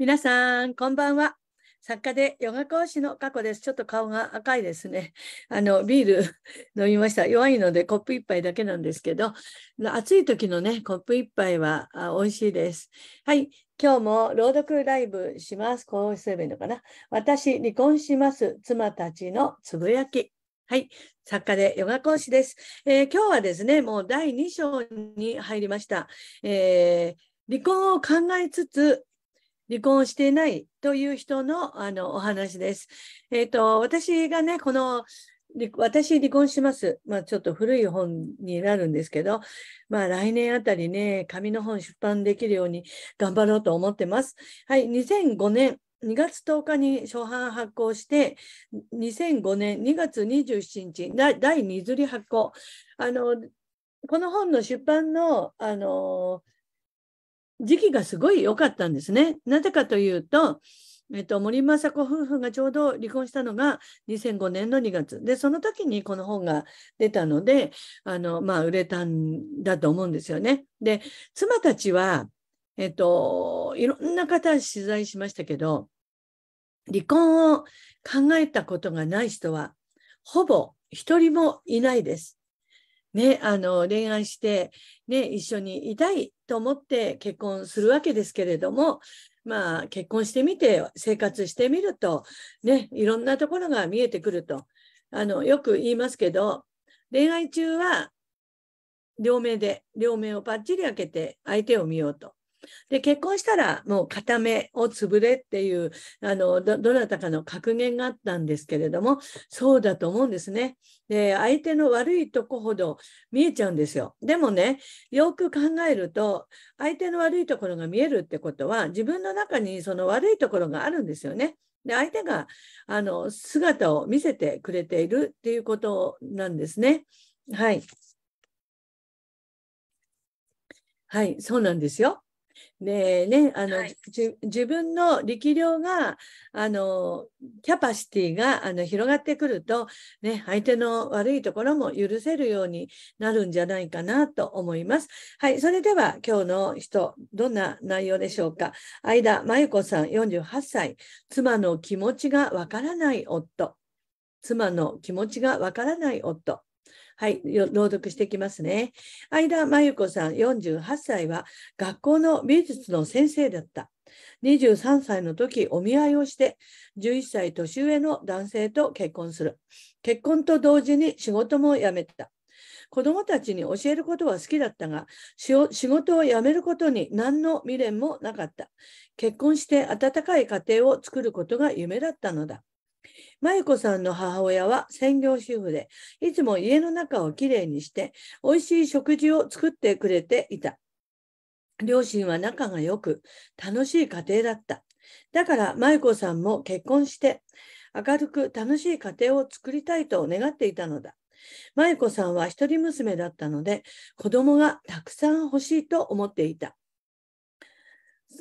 皆さん、こんばんは。作家でヨガ講師の過去です。ちょっと顔が赤いですね。あの、ビール飲みました。弱いのでコップ一杯だけなんですけど、暑い時のね、コップ一杯は美味しいです。はい。今日も朗読ライブします。こうすればいいのかな。私、離婚します。妻たちのつぶやき。はい。作家でヨガ講師です。えー、今日はですね、もう第2章に入りました。えー離婚を考えつつ離婚していないという人のあのお話です。えー、と、私がね、この、私離婚します。まあちょっと古い本になるんですけど、まあ来年あたりね、紙の本出版できるように頑張ろうと思ってます。はい、2005年2月10日に初版発行して、2005年2月27日、第2釣り発行。あの、この本の出版の、あの、時期がすごい良かったんですね。なぜかというと、えっと、森政子夫婦がちょうど離婚したのが2005年の2月でその時にこの本が出たのであの、まあ、売れたんだと思うんですよね。で妻たちは、えっと、いろんな方取材しましたけど離婚を考えたことがない人はほぼ一人もいないです。ね、あの恋愛して、ね、一緒にいたいと思って結婚するわけですけれども、まあ、結婚してみて生活してみると、ね、いろんなところが見えてくるとあのよく言いますけど恋愛中は両目で両目をパッチリ開けて相手を見ようとで、結婚したらもう片目をつぶれっていう、あの、ど、どなたかの格言があったんですけれども、そうだと思うんですね。で、相手の悪いとこほど見えちゃうんですよ。でもね、よく考えると、相手の悪いところが見えるってことは、自分の中にその悪いところがあるんですよね。で、相手が、あの、姿を見せてくれているっていうことなんですね。はい。はい、そうなんですよ。でねあの、はい、自分の力量があのキャパシティがあの広がってくると、ね、相手の悪いところも許せるようになるんじゃないかなと思います。はい、それでは今日の人どんな内容でしょうか。相田真由子さん48歳妻の気持ちがわからない夫妻の気持ちがわからない夫はい、朗読していきますね。相田真由子さん48歳は学校の美術の先生だった。23歳の時お見合いをして11歳年上の男性と結婚する結婚と同時に仕事も辞めた子どもたちに教えることは好きだったが仕事を辞めることに何の未練もなかった結婚して温かい家庭を作ることが夢だったのだま由子さんの母親は専業主婦で、いつも家の中をきれいにして、美味しい食事を作ってくれていた。両親は仲が良く、楽しい家庭だった。だから、ま由子さんも結婚して、明るく楽しい家庭を作りたいと願っていたのだ。ま由子さんは一人娘だったので、子供がたくさん欲しいと思っていた。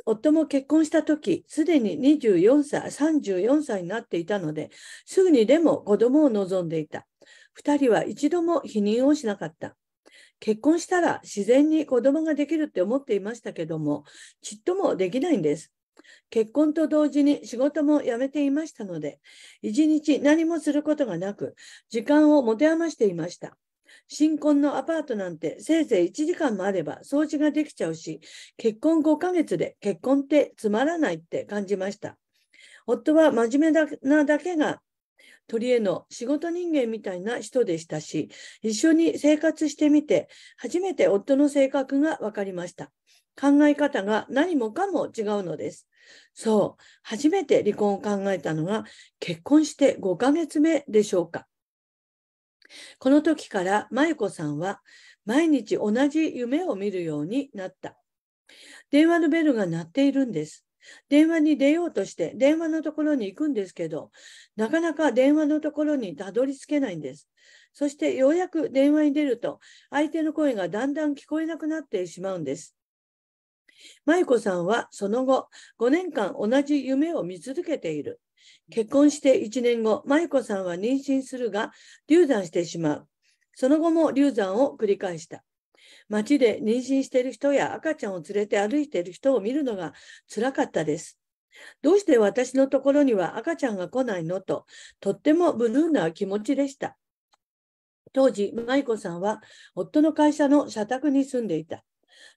夫も結婚した時すでに24歳34歳になっていたのですぐにでも子供を望んでいた2人は一度も否認をしなかった結婚したら自然に子供ができるって思っていましたけどもちっともできないんです結婚と同時に仕事も辞めていましたので一日何もすることがなく時間を持て余していました新婚のアパートなんてせいぜい1時間もあれば掃除ができちゃうし、結婚5ヶ月で結婚ってつまらないって感じました。夫は真面目なだけが鳥への仕事人間みたいな人でしたし、一緒に生活してみて、初めて夫の性格が分かりました。考え方が何もかも違うのです。そう、初めて離婚を考えたのが結婚して5ヶ月目でしょうか。この時から麻衣子さんは毎日同じ夢を見るようになった。電話のベルが鳴っているんです。電話に出ようとして電話のところに行くんですけど、なかなか電話のところにたどり着けないんです。そしてようやく電話に出ると、相手の声がだんだん聞こえなくなってしまうんです。舞子さんはその後、5年間同じ夢を見続けている。結婚して1年後、舞子さんは妊娠するが、流産してしまう。その後も流産を繰り返した。街で妊娠している人や赤ちゃんを連れて歩いている人を見るのがつらかったです。どうして私のところには赤ちゃんが来ないのと、とってもブルーな気持ちでした。当時、舞子さんは夫の会社の社宅に住んでいた。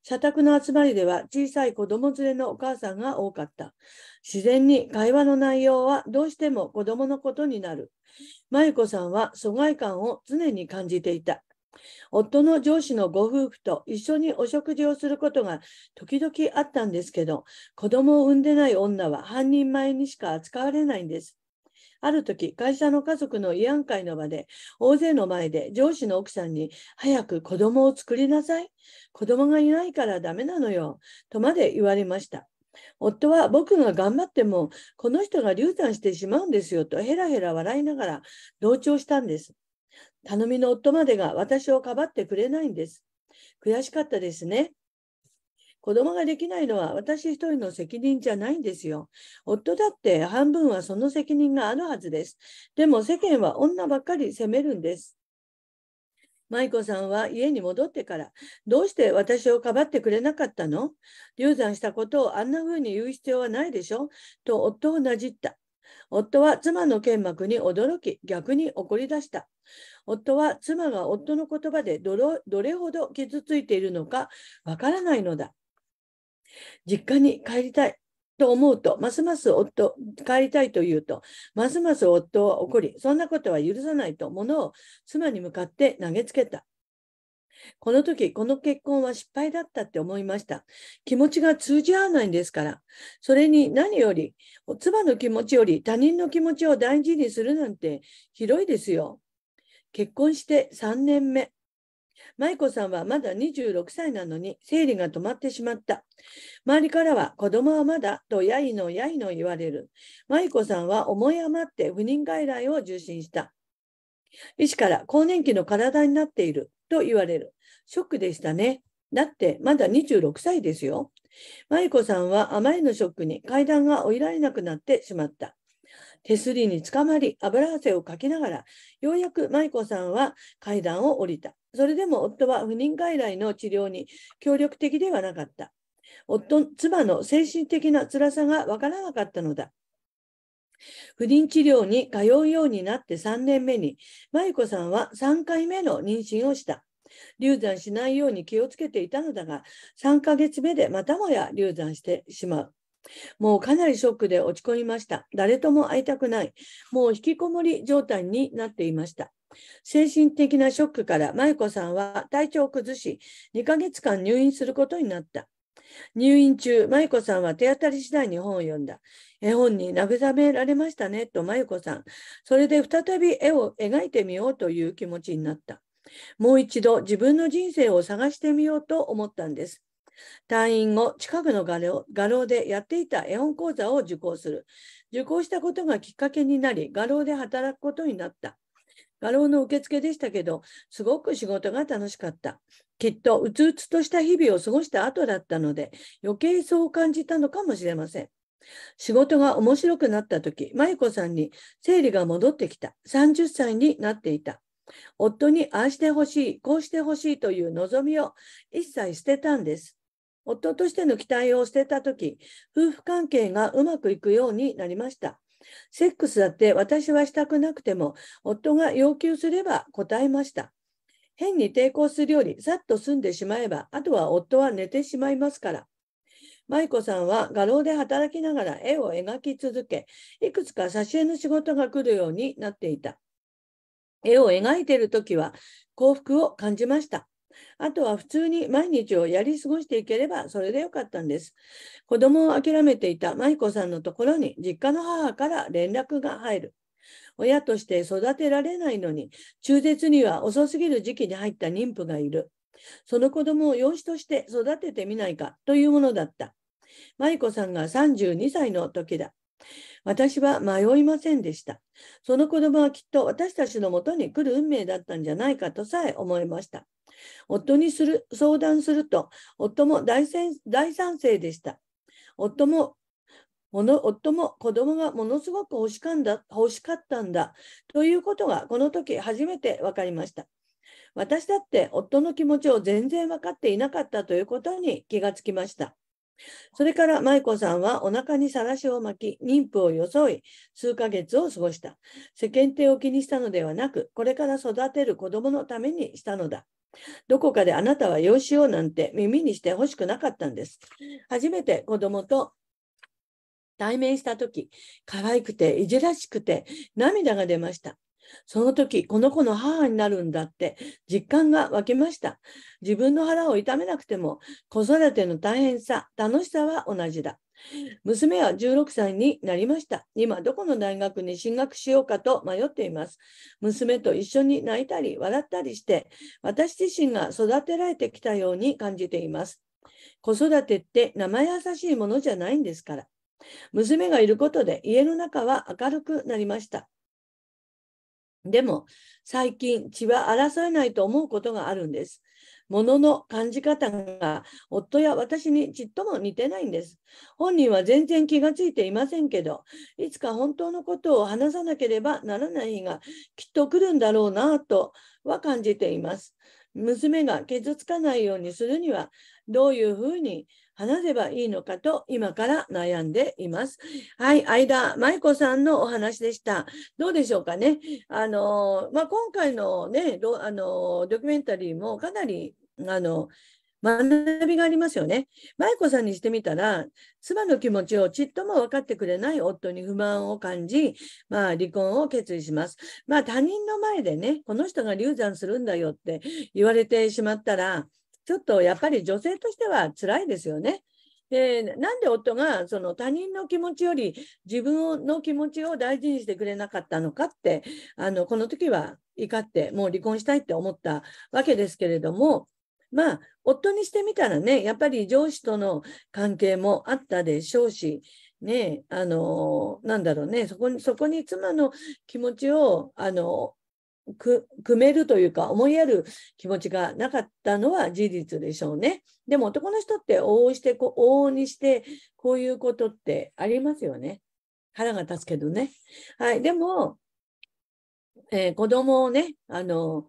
社宅の集まりでは小さい子供連れのお母さんが多かった。自然に会話の内容はどうしても子供のことになる。真由子さんは疎外感を常に感じていた。夫の上司のご夫婦と一緒にお食事をすることが時々あったんですけど、子供を産んでない女は半人前にしか扱われないんです。ある時、会社の家族の慰安会の場で、大勢の前で上司の奥さんに、早く子供を作りなさい。子供がいないからダメなのよ。とまで言われました。夫は僕が頑張っても、この人が流産してしまうんですよとヘラヘラ笑いながら同調したんです。頼みの夫までが私をかばってくれないんです。悔しかったですね。子供ができないのは私一人の責任じゃないんですよ。夫だって半分はその責任があるはずです。でも世間は女ばっかり責めるんです。舞子さんは家に戻ってから、どうして私をかばってくれなかったの流産したことをあんな風に言う必要はないでしょと夫をなじった。夫は妻の剣幕に驚き、逆に怒り出した。夫は妻が夫の言葉でどれほど傷ついているのかわからないのだ。実家に帰りたいと思うと、ますます夫、帰りたいというと、ますます夫は怒り、そんなことは許さないと、物を妻に向かって投げつけた。この時、この結婚は失敗だったって思いました。気持ちが通じ合わないんですから。それに何より、妻の気持ちより他人の気持ちを大事にするなんてひどいですよ。結婚して3年目。舞子さんはまだ26歳なのに生理が止まってしまった。周りからは子供はまだとやいのやいの言われる。舞子さんは思い余って不妊外来を受診した。医師から更年期の体になっていると言われる。ショックでしたね。だってまだ26歳ですよ。舞子さんはあまりのショックに階段が降りられなくなってしまった。手すりにつかまり、油汗をかきながら、ようやく舞子さんは階段を降りた。それでも夫は不妊外来の治療に協力的ではなかった。夫、妻の精神的な辛さがわからなかったのだ。不妊治療に通うようになって3年目に、舞子さんは3回目の妊娠をした。流産しないように気をつけていたのだが、3ヶ月目でまたもや流産してしまう。もうかなりショックで落ち込みました。誰とも会いたくない。もう引きこもり状態になっていました。精神的なショックから麻衣子さんは体調を崩し、2ヶ月間入院することになった。入院中、麻衣子さんは手当たり次第に本を読んだ。絵本に慰められましたね、と麻由子さん。それで再び絵を描いてみようという気持ちになった。もう一度自分の人生を探してみようと思ったんです。退院後、近くの画廊でやっていた絵本講座を受講する。受講したことがきっかけになり、画廊で働くことになった。画廊の受付でしたけど、すごく仕事が楽しかった。きっと、うつうつとした日々を過ごした後だったので、余計そう感じたのかもしれません。仕事が面白くなった時、舞子さんに生理が戻ってきた。30歳になっていた。夫にああしてほしい、こうしてほしいという望みを一切捨てたんです。夫としての期待を捨てた時、夫婦関係がうまくいくようになりました。セックスだって私はしたくなくても、夫が要求すれば答えました。変に抵抗するより、さっと済んでしまえば、あとは夫は寝てしまいますから。舞子さんは画廊で働きながら絵を描き続け、いくつか挿絵の仕事が来るようになっていた。絵を描いている時は幸福を感じました。あとは普通に毎日をやり過ごしていければそれでよかったんです。子供を諦めていた舞子さんのところに実家の母から連絡が入る。親として育てられないのに、中絶には遅すぎる時期に入った妊婦がいる。その子供を養子として育ててみないかというものだった。舞子さんが32歳の時だ。私は迷いませんでした。その子供はきっと私たちのもとに来る運命だったんじゃないかとさえ思いました。夫にする相談すると、夫も大賛成でした。夫ももの夫も子供がものすごく欲しかんだ欲しかったんだということがこの時初めて分かりました。私だって夫の気持ちを全然分かっていなかったということに気がつきました。それから舞子さんはお腹にさらしを巻き、妊婦を装い、数ヶ月を過ごした。世間体を気にしたのではなく、これから育てる子供のためにしたのだ。どこかであなたは養子をなんて耳にして欲しくなかったんです。初めて子供と対面した時、可愛くていじらしくて涙が出ました。その時、この子の母になるんだって実感が湧きました。自分の腹を痛めなくても、子育ての大変さ、楽しさは同じだ。娘は16歳になりました。今、どこの大学に進学しようかと迷っています。娘と一緒に泣いたり、笑ったりして、私自身が育てられてきたように感じています。子育てって生優しいものじゃないんですから。娘がいることで家の中は明るくなりました。でも、最近血は争えないと思うことがあるんです。ものの感じ方が夫や私にちっとも似てないんです。本人は全然気がついていませんけど、いつか本当のことを話さなければならない日がきっと来るんだろうなとは感じています。娘が傷つかないようにするにはどういうふうに話せばいいのかと今から悩んでいます。はい、間舞子さんのお話でした。どうでしょうかね。あのまあ、今回のねあのドキュメンタリーもかなりあの学びがありますよね。舞子さんにしてみたら、妻の気持ちをちっとも分かってくれない夫に不満を感じ、まあ離婚を決意します。まあ他人の前でね、この人が流産するんだよって言われてしまったら、ちょっとやっぱり女性としては辛いですよね。でなんで夫がその他人の気持ちより自分の気持ちを大事にしてくれなかったのかってあのこの時は怒ってもう離婚したいって思ったわけですけれどもまあ、夫にしてみたらね、やっぱり上司との関係もあったでしょうし、ね、あの、なんだろうね、そこに、そこに妻の気持ちを、あの、く、組めるというか、思いやる気持ちがなかったのは事実でしょうね。でも男の人って往々して、こう、往々にして、こういうことってありますよね。腹が立つけどね。はい。でも、えー、子供をね、あの、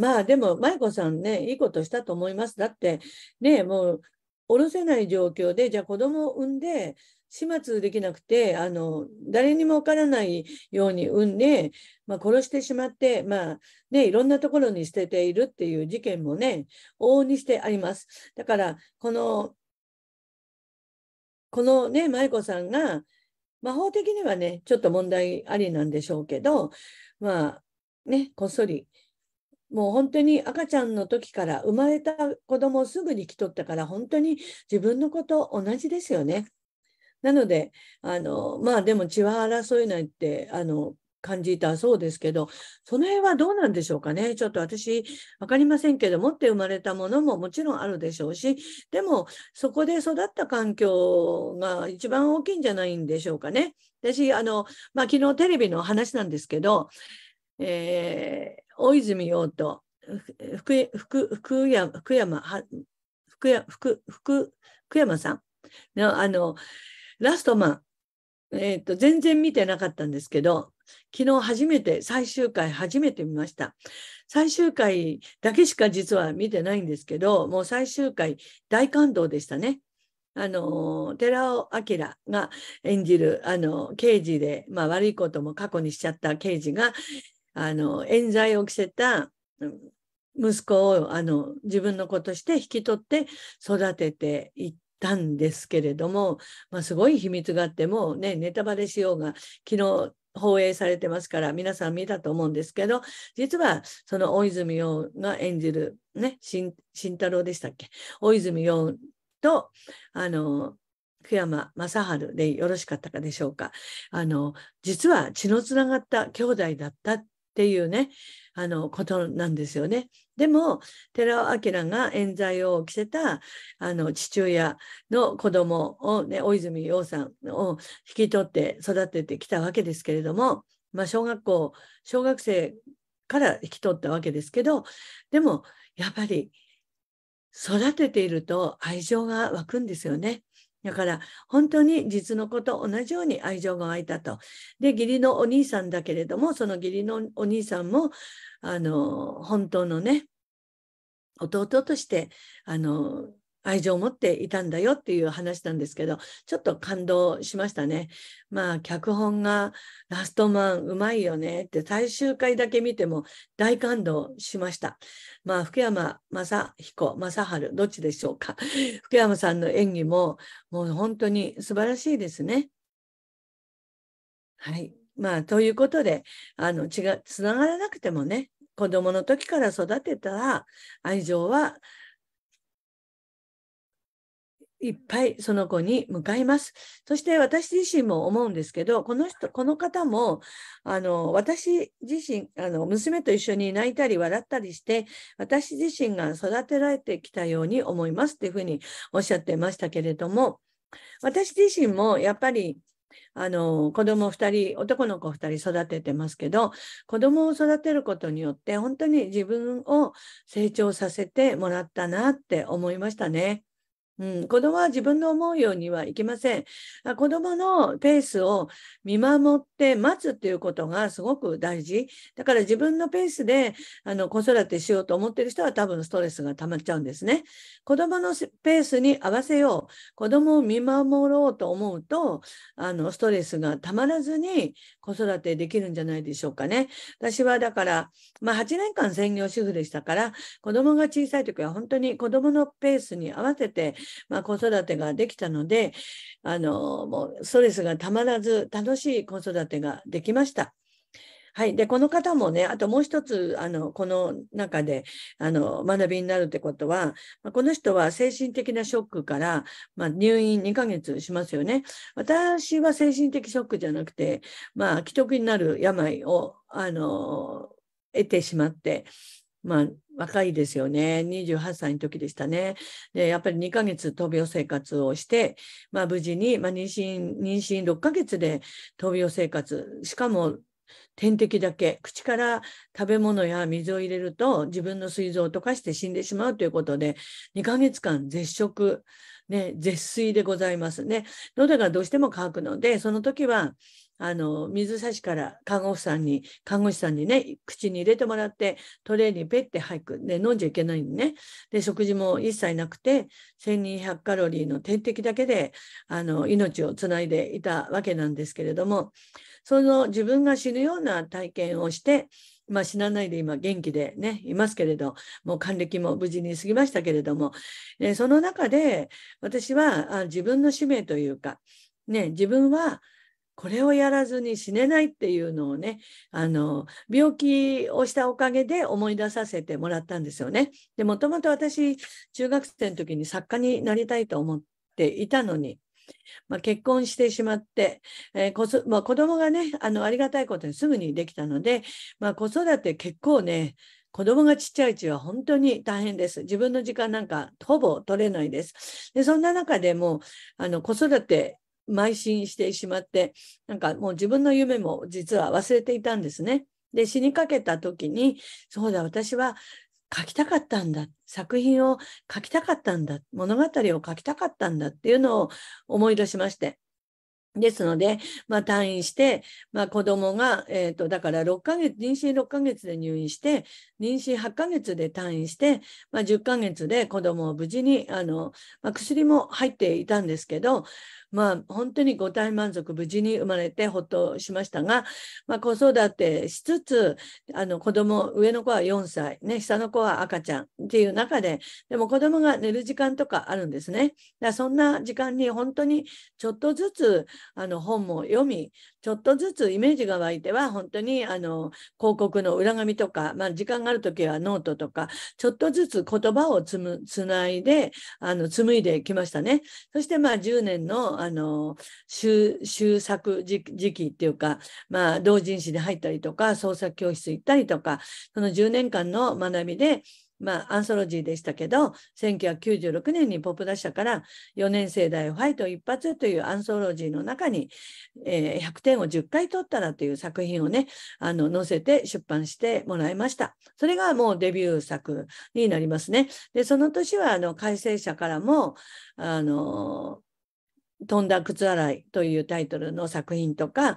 まあでも、舞子さんね、いいことしたと思います。だって、ね、もう、下ろせない状況で、じゃあ子供を産んで、始末できなくて、あの、誰にもわからないように産んで、まあ、殺してしまって、まあ、ね、いろんなところに捨てているっていう事件もね、往々にしてあります。だから、この、このね、舞子さんが、魔法的にはね、ちょっと問題ありなんでしょうけど、まあ、ね、こっそりもう本当に赤ちゃんの時から生まれた子供をすぐに来とったから本当に自分のこと同じですよね。なのであのまあでも血は争えないってあの感じたそうですけど、その辺はどうなんでしょうかね。ちょっと私、わかりませんけど、持って生まれたものももちろんあるでしょうし、でも、そこで育った環境が一番大きいんじゃないんでしょうかね。私、あの、まあ、昨日テレビの話なんですけど、え大泉洋と福福福山福山福山福福福山さんのあのラストマン、えーと全然見てなかったんですけど昨日初めて最終回初めて見ました最終回だけしか実は見てないんですけどもう最終回大感動でしたねあの寺尾明が演じるあの刑事で、まあ、悪いことも過去にしちゃった刑事があの冤罪を着せた息子をあの自分の子として引き取って育てていったんですけれども、まあ、すごい秘密があってもうねネタバレしようが昨日放映されてますから皆さん見たと思うんですけど実はその大泉洋が演じるね慎太郎でしたっけ大泉洋とあの福山雅治でよろしかったかでしょうかあの実は血のつながった兄弟だったっっていうねあのことなんですよね。でも寺尾明が冤罪を着せたあの父親の子供をね大泉洋さんを引き取って育ててきたわけですけれども、まあ、小学校小学生から引き取ったわけですけどでもやっぱり育てていると愛情が湧くんですよね。だから、本当に実の子と同じように愛情が湧いたと。で、義理のお兄さんだけれども、その義理のお兄さんも、あの、本当のね、弟として、あの、愛情を持っていたんだよっていう話なんですけど、ちょっと感動しましたね。まあ、脚本がラストマンうまいよねって最終回だけ見ても大感動しました。まあ、福山雅彦、正治、どっちでしょうか。福山さんの演技ももう本当に素晴らしいですね。はい。まあ、ということで、あの、違、つながらなくてもね、子供の時から育てたら愛情はいっぱいその子に向かいます。そして私自身も思うんですけど、この人、この方も、あの、私自身、あの、娘と一緒に泣いたり笑ったりして、私自身が育てられてきたように思いますっていうふうにおっしゃってましたけれども、私自身もやっぱり、あの子供2人男の子2人育ててますけど子供を育てることによって本当に自分を成長させてもらったなって思いましたね。うん、子供は自分の思うようにはいきません。子供のペースを見守って待つっていうことがすごく大事。だから自分のペースであの子育てしようと思ってる人は多分ストレスが溜まっちゃうんですね。子供のペースに合わせよう。子供を見守ろうと思うと、あのストレスがたまらずに子育てできるんじゃないでしょうかね。私はだから、まあ8年間専業主婦でしたから、子供が小さい時は本当に子供のペースに合わせてまあ、子育てができたのであのもうストレスがたまらず楽しい子育てができました。はい。で、この方もね、あともう一つ、あの、この中で、あの、学びになるってことは、この人は精神的なショックから、まあ、入院2ヶ月しますよね。私は精神的ショックじゃなくて、まあ、既得になる病を、あの、得てしまって、まあ、若いですよね。28歳の時でしたね。で、やっぱり2ヶ月闘病生活をして、まあ、無事に、まあ、妊娠、妊娠6ヶ月で闘病生活、しかも点滴だけ、口から食べ物や水を入れると自分の膵臓を溶かして死んでしまうということで、2ヶ月間絶食、ね、絶水でございますね。喉がどうしても渇くので、その時はあの水差しから看護婦さんに看護師さんにね口に入れてもらってトレーにペッて吐くで飲んじゃいけないでねで食事も一切なくて1200カロリーの点滴だけであの命をつないでいたわけなんですけれどもその自分が死ぬような体験をしてまあ、死なないで今元気でね、いますけれど、もう還暦も無事に過ぎましたけれども、えその中で私はあ自分の使命というか、ね、自分はこれをやらずに死ねないっていうのをね、あの、病気をしたおかげで思い出させてもらったんですよね。で、もともと私、中学生の時に作家になりたいと思っていたのに、まあ、結婚してしまって、えーこそまあ、子供がね、あの、ありがたいことにすぐにできたので、まあ、子育て結構ね、子供がちっちゃいうちは本当に大変です。自分の時間なんかほぼ取れないです。で、そんな中でも、あの、子育て邁進してしまって、なんかもう自分の夢も実は忘れていたんですね。で、死にかけた時に、そうだ、私は書きたかったんだ。作品を書きたかったんだ。物語を書きたかったんだっていうのを思い出しまして。ですので、まあ、退院して、まあ、子供が、えっ、ー、と、だから6ヶ月、妊娠6ヶ月で入院して、妊娠8ヶ月で退院して、まあ、10ヶ月で子供を無事に、あの、まあ、薬も入っていたんですけど、まあ、本当にご大満足、無事に生まれてほっとしましたが、まあ、子育てしつつ、あの子供、上の子は4歳、ね、下の子は赤ちゃんっていう中で、でも子供が寝る時間とかあるんですね。だそんな時間に本当にちょっとずつあの本も読み、ちょっとずつイメージが湧いては、本当にあの広告の裏紙とか、まあ、時間があるときはノートとか、ちょっとずつ言葉をつむつないで、あの紡いできましたね。そしてまあ10年のあの修作時期っていうか、まあ、同人誌に入ったりとか創作教室行ったりとかその10年間の学びでまあ、アンソロジーでしたけど、1996年にポップ出したから、4年生代ファイト一発というアンソロジーの中に、えー、100点を10回取ったらという作品をね、あの、載せて出版してもらいました。それがもうデビュー作になりますね。で、その年は、あの、改正者からも、あの、飛んだ靴洗いというタイトルの作品とか、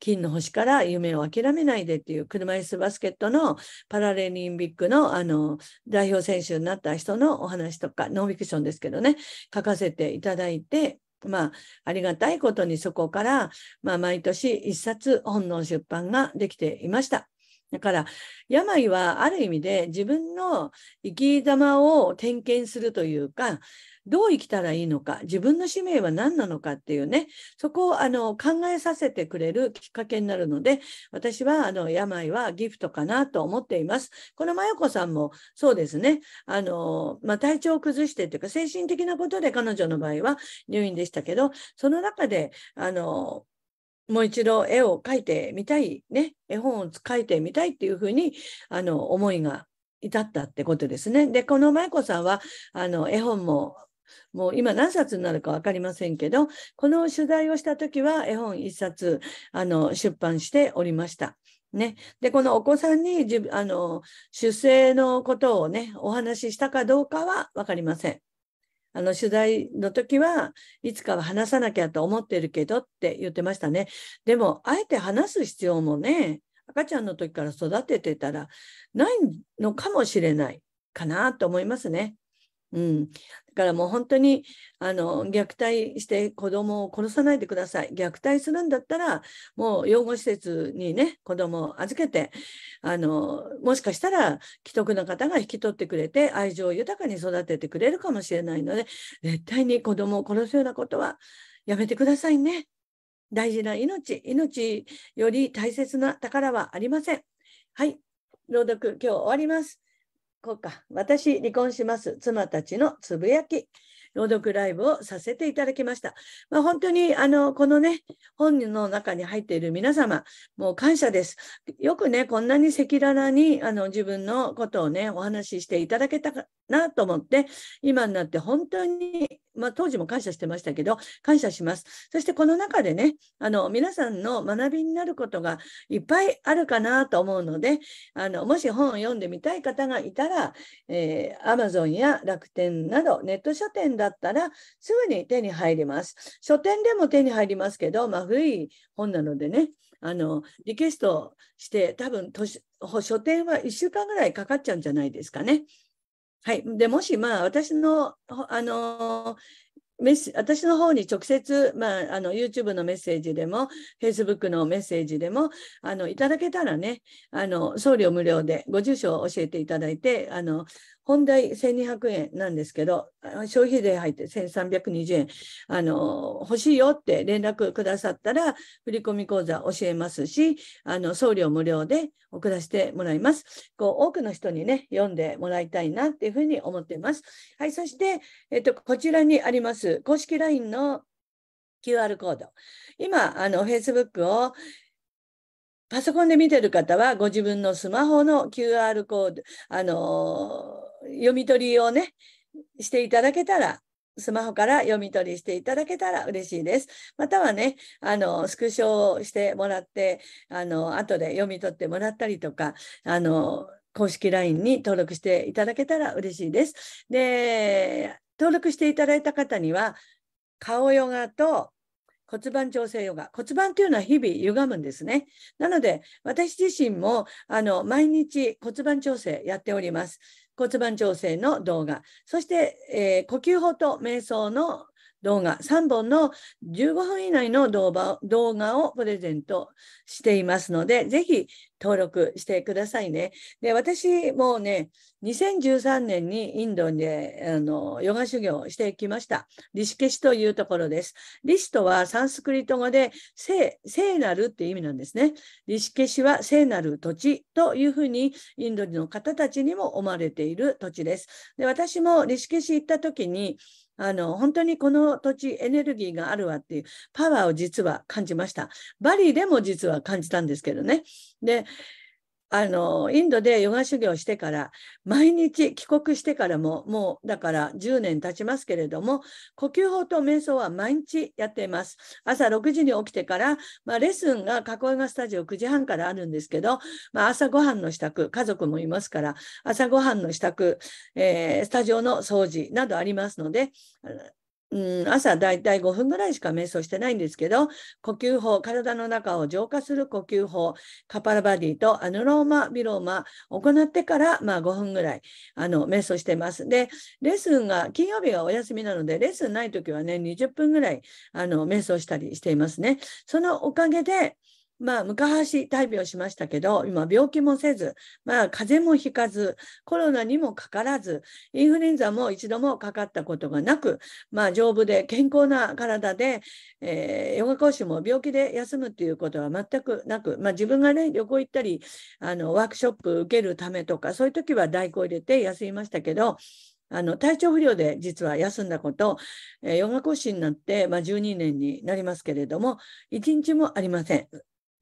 金の星から夢を諦めないでっていう車椅子バスケットのパラレリンピックのあの代表選手になった人のお話とかノンフィクションですけどね書かせていただいてまあありがたいことにそこから、まあ、毎年一冊本の出版ができていました。だから病はある意味で自分の生き様を点検するというかどう生きたらいいのか、自分の使命は何なのかっていうね、そこをあの考えさせてくれるきっかけになるので、私はあの病はギフトかなと思っています。この麻代子さんもそうですね、あの、まあ、体調を崩してというか、精神的なことで彼女の場合は入院でしたけど、その中で、あの、もう一度絵を描いてみたい、ね、絵本を描いてみたいっていうふうに、あの、思いが至ったってことですね。で、この舞子さんは、あの、絵本ももう今何冊になるか分かりませんけど、この取材をした時は絵本1冊あの出版しておりました。ね、でこのお子さんにじあの出生のことをねお話ししたかどうかは分かりません。あの取材の時はいつかは話さなきゃと思ってるけどって言ってましたね。でもあえて話す必要もね赤ちゃんの時から育ててたらないのかもしれないかなと思いますね。うん、だからもう本当にあの虐待して子供を殺さないでください虐待するんだったらもう養護施設にね子供を預けてあのもしかしたら既得な方が引き取ってくれて愛情を豊かに育ててくれるかもしれないので絶対に子供を殺すようなことはやめてくださいね。大事な命、命より大切な宝はありません。はい、朗読今日終わります。こうか。私、離婚します。妻たちのつぶやき。朗読ライブをさせていただきました。まあ、本当に、あの、このね、本の中に入っている皆様、もう感謝です。よくね、こんなに赤裸々に、あの、自分のことをね、お話ししていただけたなと思って、今になって本当に、まあ、当時も感謝してましたけど、感謝します。そしてこの中でね、あの皆さんの学びになることがいっぱいあるかなと思うので、あのもし本を読んでみたい方がいたら、えー、Amazon や楽天などネット書店だったらすぐに手に入ります。書店でも手に入りますけど、まあ、古い本なのでね、あのリクエストして多分書店は1週間ぐらいかかっちゃうんじゃないですかね。はい、でもし、まあ、私のあのメッ私の方に直接、まあ、あの YouTube のメッセージでも Facebook のメッセージでもあのいただけたらねあの送料無料でご住所を教えていただいてあの本題1200円なんですけど、消費税入って1320円、あの、欲しいよって連絡くださったら、振込口座教えますし、あの、送料無料で送らせてもらいます。こう、多くの人にね、読んでもらいたいなっていうふうに思っています。はい、そして、えっと、こちらにあります、公式 LINE の QR コード。今、あの、Facebook をパソコンで見てる方は、ご自分のスマホの QR コード、あのー読み取りをね、していただけたら、スマホから読み取りしていただけたら嬉しいです。またはね、あの、スクショをしてもらって、あの、後で読み取ってもらったりとか、あの、公式 LINE に登録していただけたら嬉しいです。で、登録していただいた方には、顔ヨガと骨盤調整ヨガ。骨盤というのは日々歪むんですね。なので、私自身も、あの、毎日骨盤調整やっております。骨盤調整の動画、そして、えー、呼吸法と瞑想の動画3本の15分以内の動画動画をプレゼントしていますので、ぜひ登録してくださいね。で、私もね、2013年にインドであのヨガ修行をしてきました。リシケシというところです。リシとはサンスクリット語で聖聖なるっていう意味なんですね。リシケシは聖なる土地というふうにインドの方たちにも思われている土地です。で、私もリシケシ行った時に、あの本当にこの土地エネルギーがあるわっていうパワーを実は感じました。バリでも実は感じたんですけどね。で、あの、インドでヨガ修行してから、毎日帰国してからも、もうだから10年経ちますけれども、呼吸法と瞑想は毎日やっています。朝6時に起きてから、まあ、レッスンが囲いがスタジオ9時半からあるんですけど、まあ、朝ごはんの支度、家族もいますから、朝ごはんの支度、えー、スタジオの掃除などありますので、うん、朝だいたい5分ぐらいしか瞑想してないんですけど、呼吸法、体の中を浄化する呼吸法、カパラバディとアヌローマ、ビローマ、行ってから、まあ、5分ぐらい、あの、瞑想してます。で、レッスンが、金曜日がお休みなので、レッスンない時はね、20分ぐらい、あの、瞑想したりしていますね。そのおかげで、まあ、昔大病しましたけど、今病気もせず、まあ、風邪もひかず、コロナにもかからず、インフルエンザも一度もかかったことがなく、まあ、丈夫で健康な体で、えー、ヨガ講師も病気で休むということは全くなく、まあ、自分がね、旅行行ったり、あの、ワークショップ受けるためとか、そういう時は代行入れて休みましたけど、あの体調不良で実は休んだこと、えー、ヨガ講師になって、まあ、12年になりますけれども、1日もありません。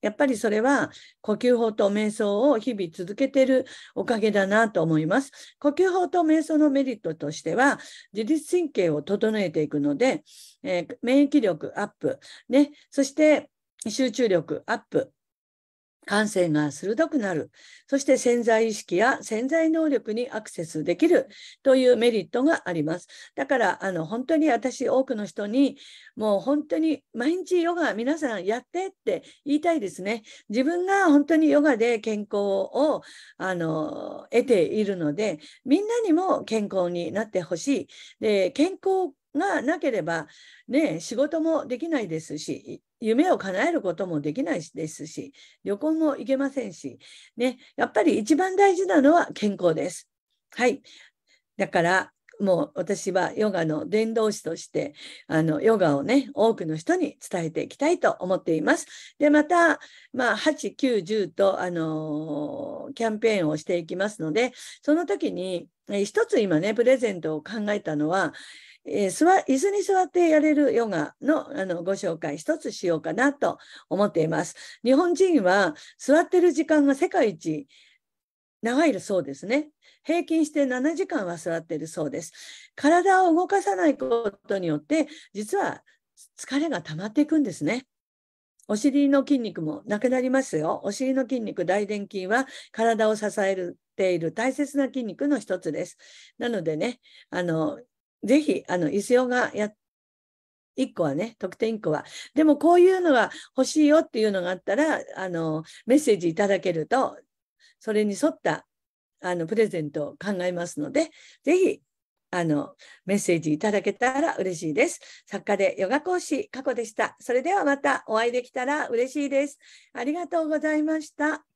やっぱりそれは呼吸法と瞑想を日々続けてるおかげだなと思います。呼吸法と瞑想のメリットとしては、自律神経を整えていくので、えー、免疫力アップ、ね、そして集中力アップ、感性が鋭くなる。そして潜在意識や潜在能力にアクセスできるというメリットがあります。だから、あの、本当に私、多くの人に、もう本当に毎日ヨガ皆さんやってって言いたいですね。自分が本当にヨガで健康を、あの、得ているので、みんなにも健康になってほしい。で、健康がなければ、ね、仕事もできないですし、夢を叶えることもできないですし、旅行も行けませんし、ね、やっぱり一番大事なのは健康です。はい。だから、もう私はヨガの伝道師として、あの、ヨガをね、多くの人に伝えていきたいと思っています。で、また、まあ、8、9、10と、あのー、キャンペーンをしていきますので、その時に、一つ今ね、プレゼントを考えたのは、えー、椅子に座ってやれるヨガのあのご紹介一つしようかなと思っています。日本人は座ってる時間が世界一長いそうですね。平均して7時間は座ってるそうです。体を動かさないことによって実は疲れが溜まっていくんですね。お尻の筋肉もなくなりますよ。お尻の筋肉、大臀筋は体を支えている大切な筋肉の一つです。なのでね、あの、ぜひ、あの、伊勢尾がや、一個はね、特典一個は。でも、こういうのが欲しいよっていうのがあったら、あの、メッセージいただけると、それに沿った、あの、プレゼントを考えますので、ぜひ、あの、メッセージいただけたら嬉しいです。作家でヨガ講師、過去でした。それではまたお会いできたら嬉しいです。ありがとうございました。